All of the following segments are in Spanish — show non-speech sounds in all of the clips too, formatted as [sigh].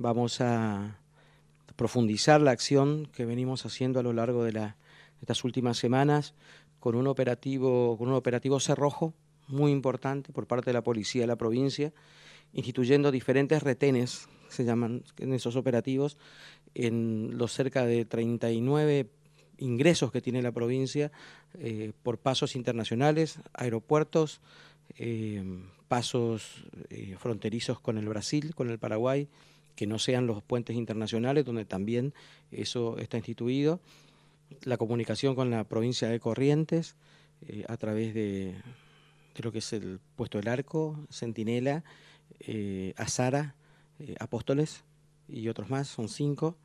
vamos a profundizar la acción que venimos haciendo a lo largo de, estas últimas semanas con un operativo, con un operativo cerrojo muy importante por parte de la policía de la provincia, instituyendo diferentes retenes, se llaman en esos operativos, en los cerca de 39 ingresos que tiene la provincia eh, por pasos internacionales, aeropuertos, eh, pasos eh, fronterizos con el Brasil, con el Paraguay, que no sean los puentes internacionales, donde también eso está instituido, la comunicación con la provincia de Corrientes eh, a través de, lo que es el puesto del arco, Centinela, eh, Azara, eh, Apóstoles y otros más, son cinco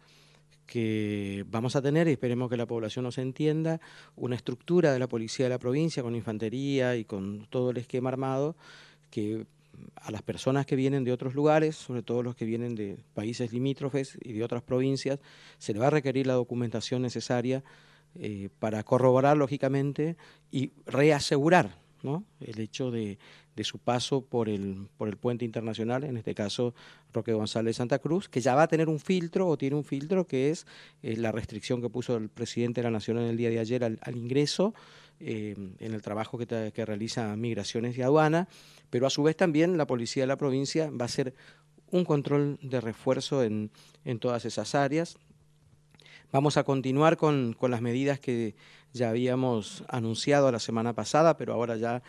que vamos a tener, y esperemos que la población nos entienda, una estructura de la policía de la provincia con infantería y con todo el esquema armado que a las personas que vienen de otros lugares, sobre todo los que vienen de países limítrofes y de otras provincias, se le va a requerir la documentación necesaria eh, para corroborar, lógicamente, y reasegurar el hecho de, su paso por el, puente internacional, en este caso Roque González Santa Cruz, que ya va a tener un filtro o tiene un filtro que es eh, la restricción que puso el presidente de la Nación en el día de ayer al ingreso Em, en el trabajo que, realiza Migraciones y Aduana, pero a su vez también la Policía de la provincia va a hacer un control de refuerzo en, todas esas áreas. Vamos a continuar con, las medidas que ya habíamos anunciado la semana pasada, pero ahora ya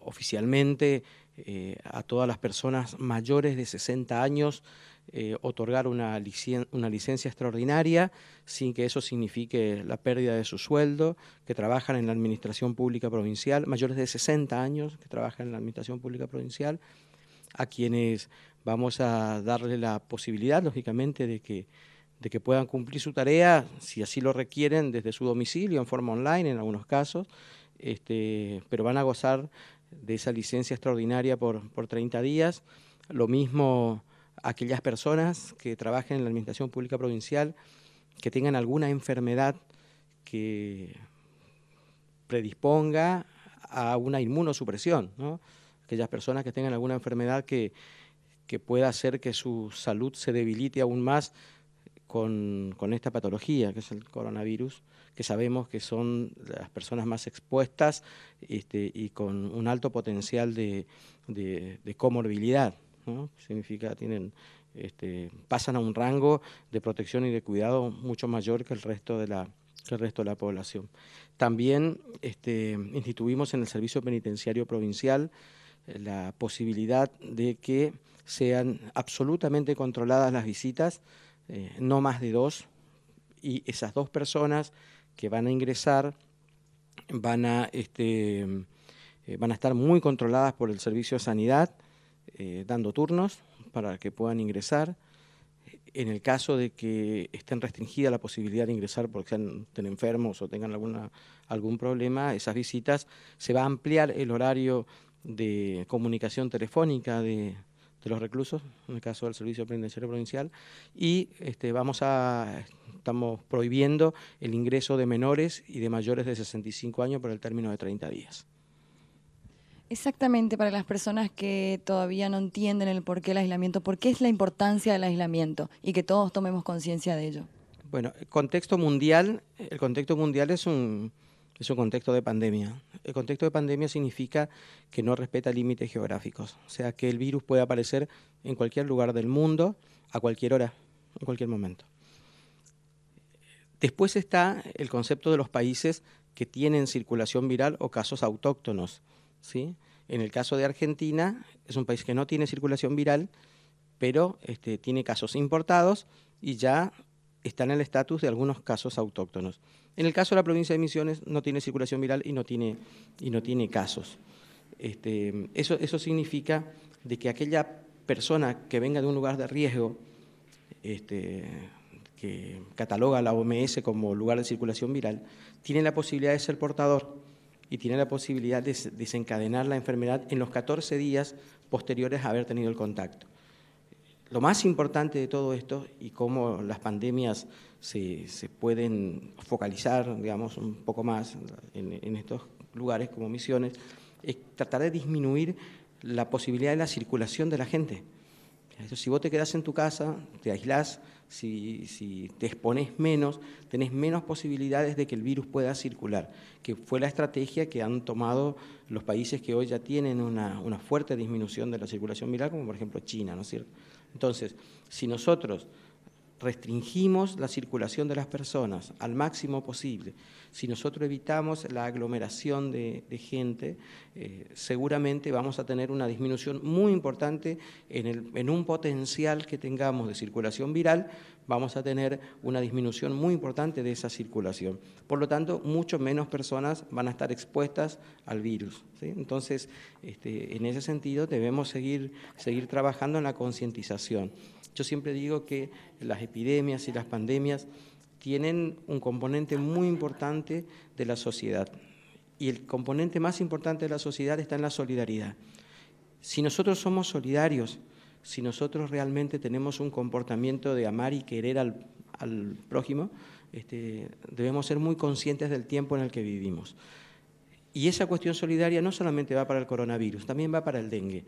oficialmente eh, a todas las personas mayores de 60 años eh, otorgar una, una, licencia extraordinaria sin que eso signifique la pérdida de su sueldo, que trabajan en la Administración Pública Provincial, mayores de 60 años que trabajan en la Administración Pública Provincial, a quienes vamos a darle la posibilidad, lógicamente, de que, de que puedan cumplir su tarea, si así lo requieren, desde su domicilio, en forma online en algunos casos, este, pero van a gozar de esa licencia extraordinaria por, por 30 días. Lo mismo aquellas personas que trabajen en la Administración Pública Provincial, que tengan alguna enfermedad que predisponga a una inmunosupresión, ¿no? aquellas personas que tengan alguna enfermedad que, pueda hacer que su salud se debilite aún más con, esta patología, que es el coronavirus, que sabemos que son las personas más expuestas este, y con un alto potencial de comorbilidad significa tienen este, pasan a un rango de protección y de cuidado mucho mayor que el resto de la, que el resto de la población. También este, instituimos en el Servicio Penitenciario Provincial eh, la posibilidad de que sean absolutamente controladas las visitas, eh, no más de dos, y esas dos personas que van a ingresar van a, este, eh, van a estar muy controladas por el Servicio de Sanidad, eh, dando turnos para que puedan ingresar. En el caso de que estén restringida la posibilidad de ingresar porque estén enfermos o tengan alguna, algún problema, esas visitas, se va a ampliar el horario de comunicación telefónica de, los reclusos, en el caso del Servicio Penitenciario Provincial, y este, vamos a, estamos prohibiendo el ingreso de menores y de mayores de 65 años por el término de 30 días. Exactamente, para las personas que todavía no entienden el porqué del el aislamiento, por qué es la importancia del aislamiento y que todos tomemos conciencia de ello. Bueno, el contexto mundial, el contexto mundial es un, es un contexto de pandemia. El contexto de pandemia significa que no respeta límites geográficos, o sea que el virus puede aparecer en cualquier lugar del mundo, a cualquier hora, en cualquier momento. Después está el concepto de los países que tienen circulación viral o casos autóctonos en el caso de Argentina, es un país que no tiene circulación viral, pero este, tiene casos importados y ya están en el estatus de algunos casos autóctonos. En el caso de la provincia de Misiones no tiene circulación viral y no tiene, y no tiene casos. Este, eso, significa de que aquella persona que venga de un lugar de riesgo, este, que cataloga la OMS como lugar de circulación viral, tiene la posibilidad de ser portador y tiene la posibilidad de desencadenar la enfermedad en los 14 días posteriores a haber tenido el contacto. Lo más importante de todo esto y cómo las pandemias se, pueden focalizar, digamos, un poco más en, estos lugares como misiones, es tratar de disminuir la posibilidad de la circulación de la gente. si vos te quedás en tu casa, te aislás, si, te expones menos, tenés menos posibilidades de que el virus pueda circular, que fue la estrategia que han tomado los países que hoy ya tienen una, una fuerte disminución de la circulación viral, como por ejemplo China, ¿no es cierto? Entonces, si nosotros restringimos la circulación de las personas al máximo posible, si nosotros evitamos la aglomeración de, gente, eh, seguramente vamos a tener una disminución muy importante en, el, en un potencial que tengamos de circulación viral vamos a tener una disminución muy importante de esa circulación. Por lo tanto, mucho menos personas van a estar expuestas al virus. Entonces, este, en ese sentido, debemos seguir, seguir trabajando en la concientización. Yo siempre digo que las epidemias y las pandemias tienen un componente muy importante de la sociedad. Y el componente más importante de la sociedad está en la solidaridad. Si nosotros somos solidarios, si nosotros realmente tenemos un comportamiento de amar y querer al, al prójimo, este, debemos ser muy conscientes del tiempo en el que vivimos. Y esa cuestión solidaria no solamente va para el coronavirus, también va para el dengue.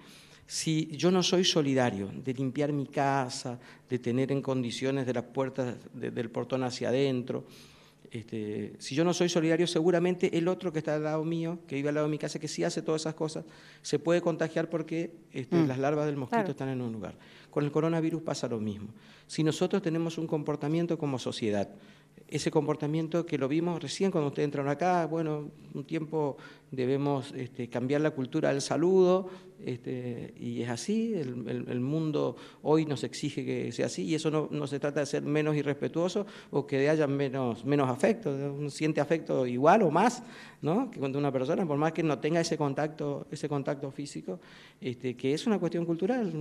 Si yo no soy solidario de limpiar mi casa, de tener en condiciones de las puertas del portón hacia adentro, este, si yo no soy solidario, seguramente el otro que está al lado mío, que vive al lado de mi casa, que sí hace todas esas cosas, se puede contagiar porque este, mm. las larvas del mosquito están en un lugar. Con el coronavirus pasa lo mismo. Si nosotros tenemos un comportamiento como sociedad, ese comportamiento que lo vimos recién cuando ustedes entraron acá, bueno, un tiempo debemos este, cambiar la cultura del saludo, este, y es así, el, el, mundo hoy nos exige que sea así, y eso no, no, se trata de ser menos irrespetuoso o que haya menos, menos afecto, uno siente afecto igual o más ¿no? que cuando una persona, por más que no tenga ese contacto, ese contacto físico, este, que es una cuestión cultural.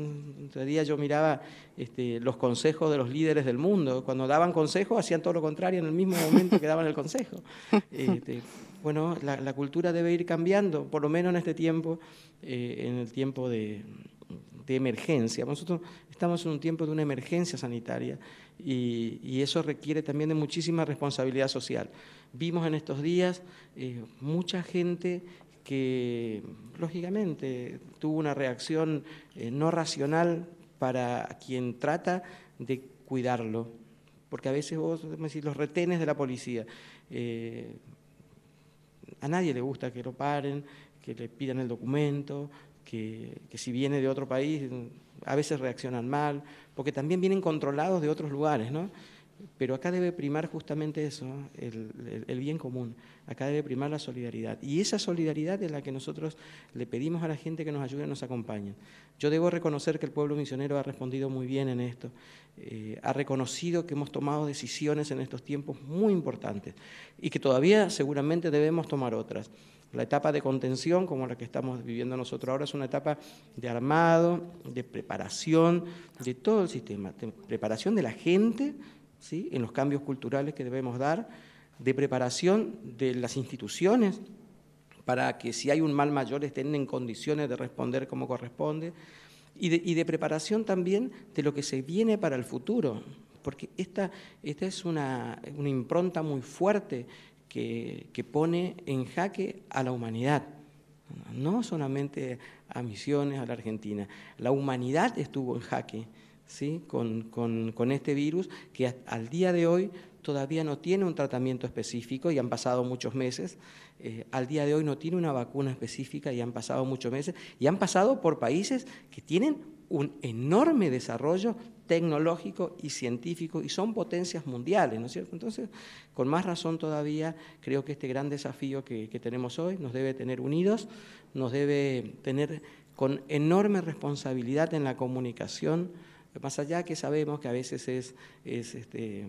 Otro día yo miraba este, los consejos de los líderes del mundo, cuando daban consejos hacían todo lo contrario en el mismo momento que daban el consejo. [laughs] Este, bueno, la, cultura debe ir cambiando, por lo menos en este tiempo, eh, en el tiempo de, emergencia. Nosotros estamos en un tiempo de una emergencia sanitaria y, eso requiere también de muchísima responsabilidad social. Vimos en estos días eh, mucha gente que, lógicamente, tuvo una reacción eh, no racional para quien trata de cuidarlo. Porque a veces vos, decís, los retenes de la policía. A nadie le gusta que lo paren, que le pidan el documento, que, si viene de otro país mm, a veces reaccionan mal, porque también vienen controlados de otros lugares, ¿no? Pero acá debe primar justamente eso, el, bien común, acá debe primar la solidaridad. Y esa solidaridad es la que nosotros le pedimos a la gente que nos ayude y nos acompañe. Yo debo reconocer que el pueblo misionero ha respondido muy bien en esto, eh, ha reconocido que hemos tomado decisiones en estos tiempos muy importantes y que todavía seguramente debemos tomar otras. La etapa de contención, como la que estamos viviendo nosotros ahora, es una etapa de armado, de preparación de todo el sistema, preparación de la gente en los cambios culturales que debemos dar, de preparación de las instituciones para que si hay un mal mayor estén en condiciones de responder como corresponde, y de, y de preparación también de lo que se viene para el futuro, porque esta, esta es una, una impronta muy fuerte que, que, pone en jaque a la humanidad, no solamente a Misiones, a la Argentina. La humanidad estuvo en jaque. Con, este virus que al día de hoy todavía no tiene un tratamiento específico y han pasado muchos meses. Eh, al día de hoy no tiene una vacuna específica y han pasado muchos meses. Y han pasado por países que tienen un enorme desarrollo tecnológico y científico y son potencias mundiales, ¿no es cierto? Entonces, con más razón todavía, creo que este gran desafío que tenemos hoy nos debe tener unidos, nos debe tener con enorme responsabilidad en la comunicación más allá que sabemos que a veces es, este,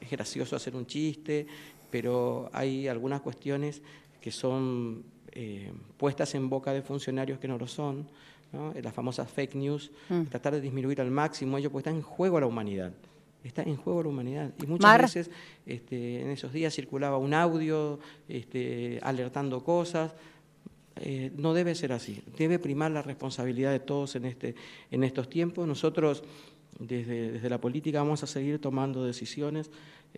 es, gracioso hacer un chiste, pero hay algunas cuestiones que son eh, puestas en boca de funcionarios que no lo son, ¿no? Eh, las famosas fake news, mm. tratar de disminuir al máximo ello, porque está en juego la humanidad. Está en juego la humanidad. Y muchas veces este, en esos días circulaba un audio este, alertando cosas. Eh, no debe ser así. Debe primar la responsabilidad de todos en, este, en estos tiempos. Nosotros desde, desde, la política vamos a seguir tomando decisiones.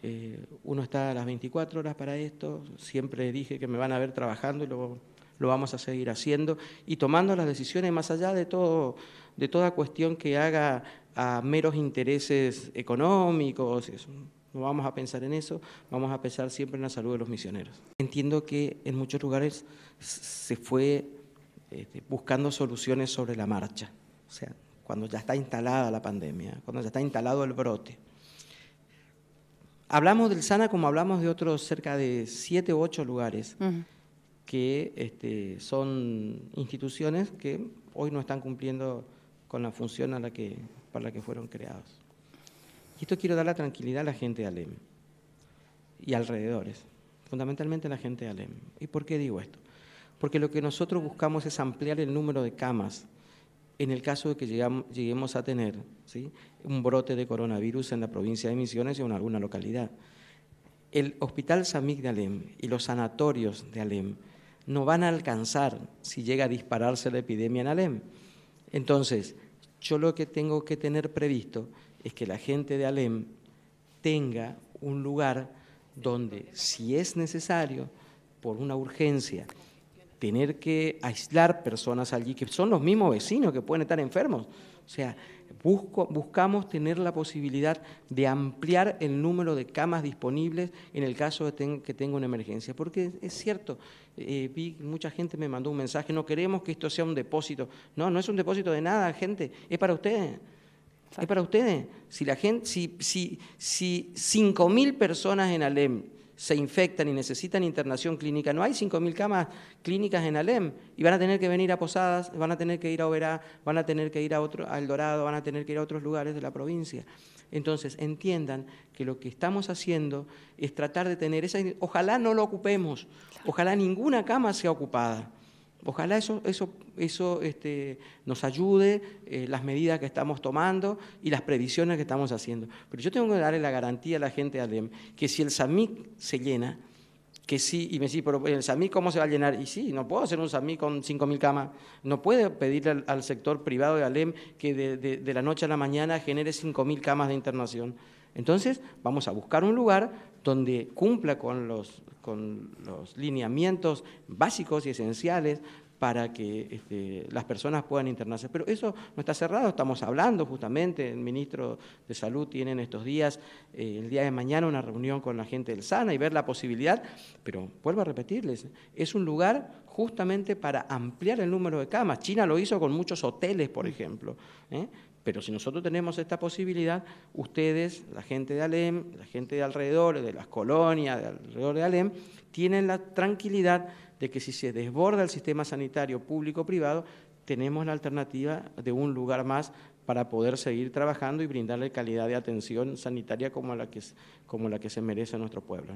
Eh, uno está a las 24 horas para esto. Siempre dije que me van a ver trabajando y lo, vamos a seguir haciendo y tomando las decisiones más allá de, todo, de toda cuestión que haga a meros intereses económicos. No vamos a pensar en eso, vamos a pensar siempre en la salud de los misioneros. Entiendo que en muchos lugares se fue este, buscando soluciones sobre la marcha, o sea, cuando ya está instalada la pandemia, cuando ya está instalado el brote. Hablamos del SANA como hablamos de otros cerca de siete u ocho lugares que este, son instituciones que hoy no están cumpliendo con la función a la que, para la que fueron creados. Y esto quiero dar la tranquilidad a la gente de Alem y alrededores, fundamentalmente a la gente de Alem. ¿Y por qué digo esto? Porque lo que nosotros buscamos es ampliar el número de camas en el caso de que lleguemos a tener un brote de coronavirus en la provincia de Misiones o en alguna localidad. El Hospital Samic de Alem y los sanatorios de Alem no van a alcanzar si llega a dispararse la epidemia en Alem. Entonces, yo lo que tengo que tener previsto es que la gente de Alem tenga un lugar donde, si es necesario, por una urgencia, tener que aislar personas allí, que son los mismos vecinos que pueden estar enfermos. O sea, buscamos tener la posibilidad de ampliar el número de camas disponibles en el caso de que tenga una emergencia. Porque es cierto, eh, vi, mucha gente me mandó un mensaje, no queremos que esto sea un depósito. No, no es un depósito de nada, gente, es para ustedes. Es para ustedes. Si la gente, si, si, si 5.000 personas en Alem se infectan y necesitan internación clínica, no hay 5.000 camas clínicas en Alem y van a tener que venir a Posadas, van a tener que ir a Oberá, van a tener que ir a, otro, a El Dorado, van a tener que ir a otros lugares de la provincia. Entonces, entiendan que lo que estamos haciendo es tratar de tener esa... Ojalá no lo ocupemos, ojalá ninguna cama sea ocupada Ojalá eso, eso, eso este, nos ayude, eh, las medidas que estamos tomando y las previsiones que estamos haciendo. Pero yo tengo que darle la garantía a la gente de Alem, que si el SAMIC se llena, que sí, y me decís, pero el SAMIC ¿cómo se va a llenar? Y sí, no puedo hacer un SAMIC con 5.000 camas, no puedo pedirle al, sector privado de Alem que de, de, la noche a la mañana genere 5.000 camas de internación. Entonces, vamos a buscar un lugar donde cumpla con los, con los lineamientos básicos y esenciales para que este, las personas puedan internarse. Pero eso no está cerrado, estamos hablando justamente, el ministro de Salud tiene en estos días, eh, el día de mañana, una reunión con la gente del SANA y ver la posibilidad, pero vuelvo a repetirles, es un lugar justamente para ampliar el número de camas. China lo hizo con muchos hoteles, por ejemplo, ¿eh? Pero si nosotros tenemos esta posibilidad, ustedes, la gente de Alem, la gente de alrededor, de las colonias, de alrededor de Alem, tienen la tranquilidad de que si se desborda el sistema sanitario público-privado, tenemos la alternativa de un lugar más para poder seguir trabajando y brindarle calidad de atención sanitaria como la que, se merece a nuestro pueblo.